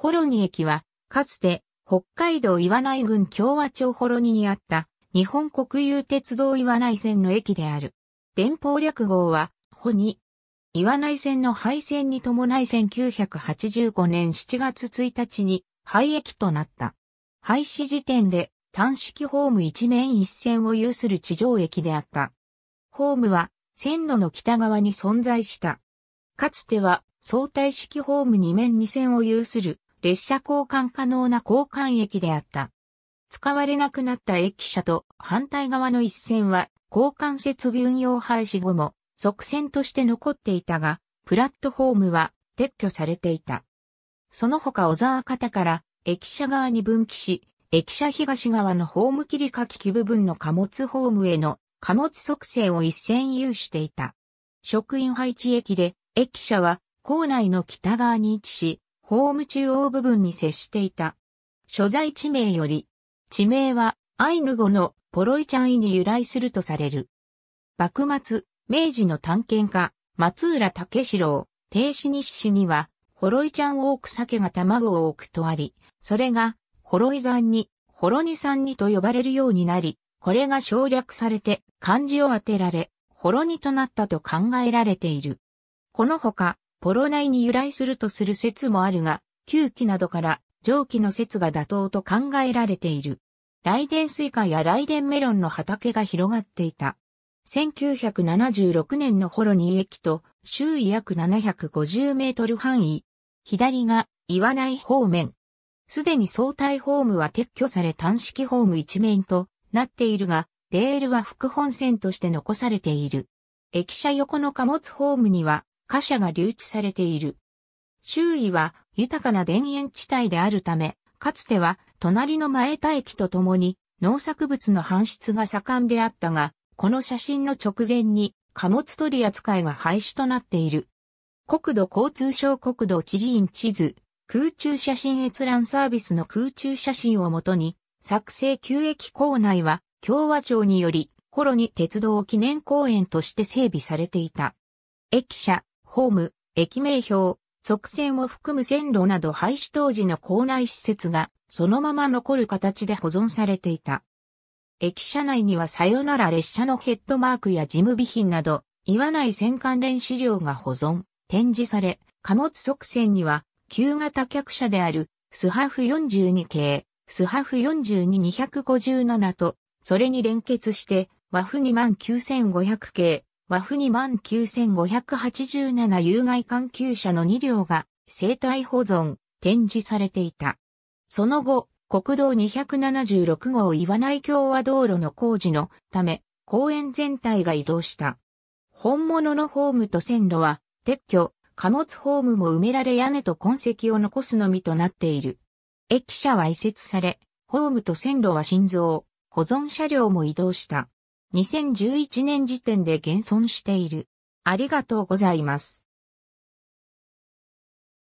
ホロニ駅は、かつて、北海道岩内郡共和町ホロニにあった、日本国有鉄道岩内線の駅である。電報略号は、ホニ。岩内線の廃線に伴い1985年7月1日に廃駅となった。廃止時点で単式ホーム一面一線を有する地上駅であった。ホームは線路の北側に存在した。かつては相対式ホーム二面二線を有する列車交換可能な交換駅であった。使われなくなった駅舎と反対側の一線は交換設備運用廃止後も側線として残っていたが、プラットフォームは撤去されていた。その他小沢方から駅舎側に分岐し、駅舎東側のホーム切り書き機部分の貨物ホームへの貨物促成を一線有していた。職員配置駅で、駅舎は構内の北側に位置し、ホーム中央部分に接していた。所在地名より、地名はアイヌ語のポロイチャンイに由来するとされる。幕末、明治の探検家、松浦武四郎、停止日誌には、ホロイちゃんを置く鮭が卵を置くとあり、それが、ホロイ山に、ホロニ山にと呼ばれるようになり、これが省略されて漢字を当てられ、ホロニとなったと考えられている。このほか、ポロ内に由来するとする説もあるが、旧期などから蒸気の説が妥当と考えられている。ライデンスイカやライデンメロンの畑が広がっていた。1976年の頃に駅と周囲約750メートル範囲。左が岩内方面。すでに相対ホームは撤去され単式ホーム一面となっているが、レールは副本線として残されている。駅舎横の貨物ホームには貨車が留置されている。周囲は豊かな田園地帯であるため、かつては隣の前田駅とともに農作物の搬出が盛んであったが、この写真の直前に貨物取り扱いが廃止となっている。国土交通省国土地理院地図、空中写真閲覧サービスの空中写真をもとに、作成旧駅構内は共和庁により、ホロに鉄道記念公園として整備されていた。駅舎、ホーム、駅名標、側線を含む線路など廃止当時の校内施設がそのまま残る形で保存されていた。駅舎内にはさよなら列車のヘッドマークや事務備品など、言わない線関連資料が保存、展示され、貨物側線には、旧型客車である、スハフ42系、スハフ42257と、それに連結して、和風2万9500系、和府2万9587有害環球車の2両が生態保存、展示されていた。その後、国道276号岩内共和道路の工事のため、公園全体が移動した。本物のホームと線路は、撤去、貨物ホームも埋められ屋根と痕跡を残すのみとなっている。駅舎は移設され、ホームと線路は新造、保存車両も移動した。2011年時点で現存している。ありがとうございます。